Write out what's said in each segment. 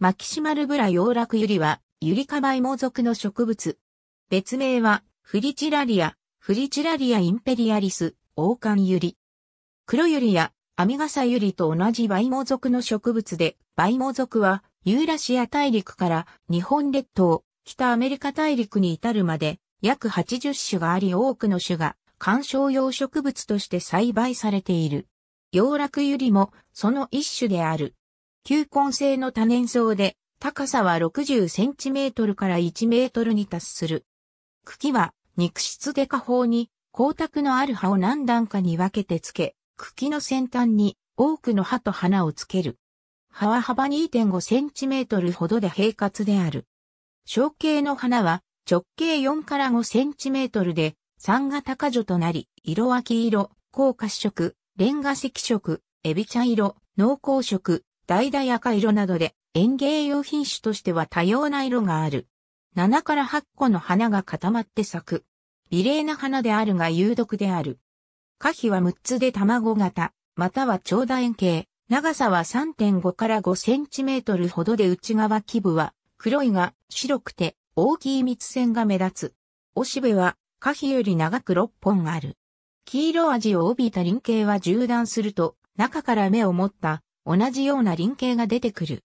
マキシマルブラ洋楽ユリは、ユリカバイモ属の植物。別名は、フリチラリア、フリチラリアインペリアリス、王冠ユリ。黒ユリや、アミガサユリと同じバイモ属の植物で、バイモ属は、ユーラシア大陸から日本列島、北アメリカ大陸に至るまで、約80種があり多くの種が、観賞用植物として栽培されている。洋楽ユリも、その一種である。球根性の多年草で、高さは60センチメートルから1メートルに達する。茎は肉質で下方に光沢のある葉を何段かに分けてつけ、茎の先端に多くの葉と花をつける。葉は幅2.5センチメートルほどで平滑である。小径の花は直径4から5センチメートルで、酸が高女となり、色は黄色、高褐色、レンガ赤色、エビ茶色、濃厚色、橙や赤色などで園芸用品種としては多様な色がある。7から8個の花が固まって咲く。美麗な花であるが有毒である。花皮は6つで卵型、または長楕円形。長さは3.5から5センチメートルほどで内側基部は黒いが白くて大きい蜜腺が目立つ。おしべは花皮より長く6本ある。黄色味を帯びた輪形は縦断すると中から芽を持った同じような輪形が出てくる。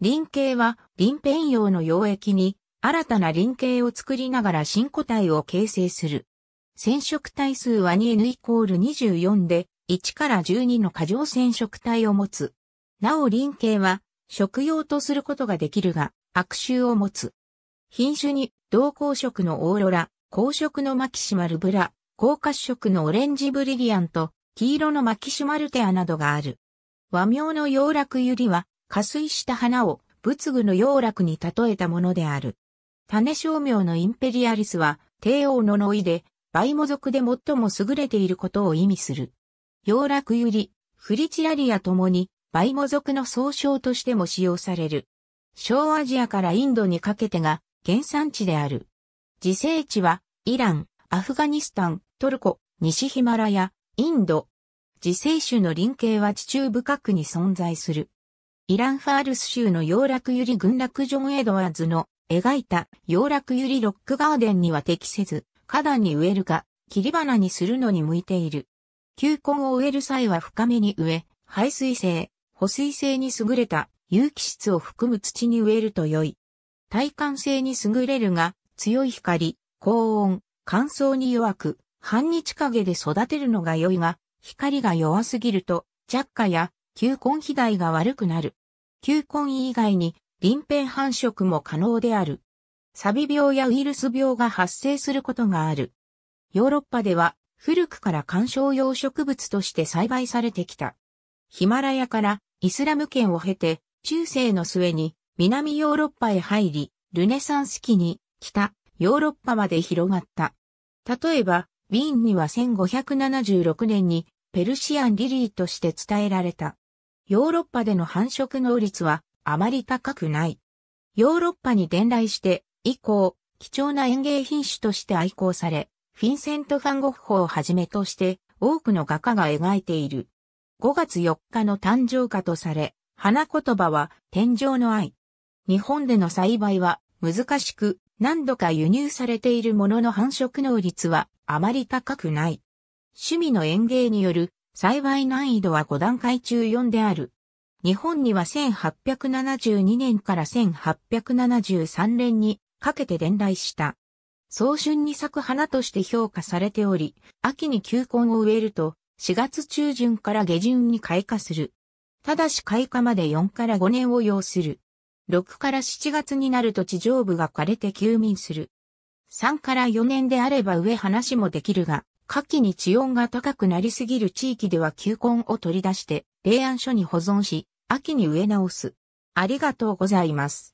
輪形は、輪辺用の溶液に、新たな輪形を作りながら新個体を形成する。染色体数は 2n イコール24で、1から12の過剰染色体を持つ。なお輪形は、食用とすることができるが、悪臭を持つ。品種に、同光色のオーロラ、光色のマキシマルブラ、高褐色のオレンジブリリアント、黄色のマキシマルテアなどがある。和名の洋楽ゆりは、加水した花を仏具の洋楽に例えたものである。種商名のインペリアリスは、帝王の老いで、バモ族で最も優れていることを意味する。洋楽ゆり、フリチラリアともに、バモ族の総称としても使用される。小アジアからインドにかけてが原産地である。自生地は、イラン、アフガニスタン、トルコ、西ヒマラヤ、インド、自生種の林形は地中深くに存在する。イランファールス州の洋楽ゆり群落ジョン・エドワーズの描いた洋楽ゆりロックガーデンには適せず、花壇に植えるか、切り花にするのに向いている。球根を植える際は深めに植え、排水性、保水性に優れた有機質を含む土に植えると良い。耐寒性に優れるが、強い光、高温、乾燥に弱く、半日陰で育てるのが良いが、光が弱すぎると、弱火や球根肥大が悪くなる。球根以外に、臨辺繁殖も可能である。サビ病やウイルス病が発生することがある。ヨーロッパでは、古くから観賞用植物として栽培されてきた。ヒマラヤからイスラム圏を経て、中世の末に南ヨーロッパへ入り、ルネサンス期に北ヨーロッパまで広がった。例えば、ウィーンには1576年にペルシアンリリーとして伝えられた。ヨーロッパでの繁殖能率はあまり高くない。ヨーロッパに伝来して以降、貴重な園芸品種として愛好され、フィンセント・ファンゴッホをはじめとして多くの画家が描いている。5月4日の誕生花とされ、花言葉は天上の愛。日本での栽培は難しく何度か輸入されているものの繁殖能率はあまり高くない。趣味の園芸による栽培難易度は5段階中4である。日本には1872年から1873年にかけて伝来した。早春に咲く花として評価されており、秋に球根を植えると、4月中旬から下旬に開花する。ただし開花まで4から5年を要する。6から7月になると地上部が枯れて休眠する。3から4年であれば上話もできるが、夏季に地温が高くなりすぎる地域では球根を取り出して、冷暗所に保存し、秋に植え直す。ありがとうございます。